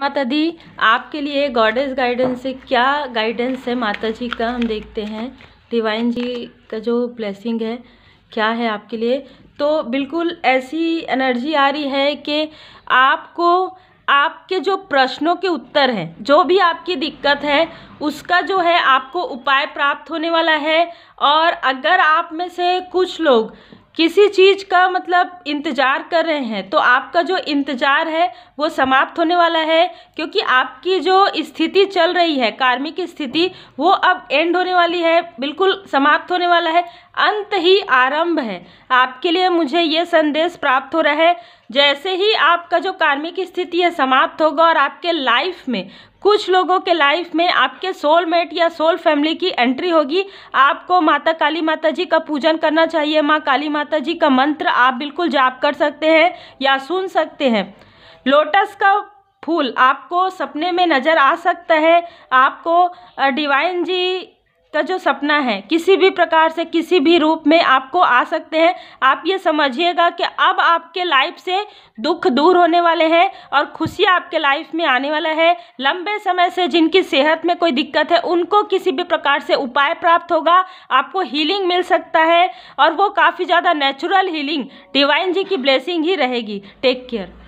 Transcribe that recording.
माता दी आपके लिए गॉडेस गाइडेंस से क्या गाइडेंस है माता जी का हम देखते हैं डिवाइन जी का जो ब्लेसिंग है क्या है आपके लिए तो बिल्कुल ऐसी एनर्जी आ रही है कि आपको आपके जो प्रश्नों के उत्तर हैं जो भी आपकी दिक्कत है उसका जो है आपको उपाय प्राप्त होने वाला है और अगर आप में से कुछ लोग किसी चीज़ का मतलब इंतज़ार कर रहे हैं तो आपका जो इंतज़ार है वो समाप्त होने वाला है क्योंकि आपकी जो स्थिति चल रही है कार्मिक स्थिति वो अब एंड होने वाली है बिल्कुल समाप्त होने वाला है अंत ही आरंभ है आपके लिए मुझे ये संदेश प्राप्त हो रहा है जैसे ही आपका जो कार्मिक स्थिति है समाप्त होगा और आपके लाइफ में कुछ लोगों के लाइफ में आपके सोलमेट या सोल फैमिली की एंट्री होगी आपको माता काली माता जी का पूजन करना चाहिए माँ काली माता जी का मंत्र आप बिल्कुल जाप कर सकते हैं या सुन सकते हैं लोटस का फूल आपको सपने में नज़र आ सकता है आपको डिवाइन जी का जो सपना है किसी भी प्रकार से किसी भी रूप में आपको आ सकते हैं आप ये समझिएगा कि अब आपके लाइफ से दुख दूर होने वाले हैं और खुशियाँ आपके लाइफ में आने वाला है लंबे समय से जिनकी सेहत में कोई दिक्कत है उनको किसी भी प्रकार से उपाय प्राप्त होगा आपको हीलिंग मिल सकता है और वो काफ़ी ज़्यादा नेचुरल हीलिंग डिवाइन जी की ब्लेसिंग ही रहेगी टेक केयर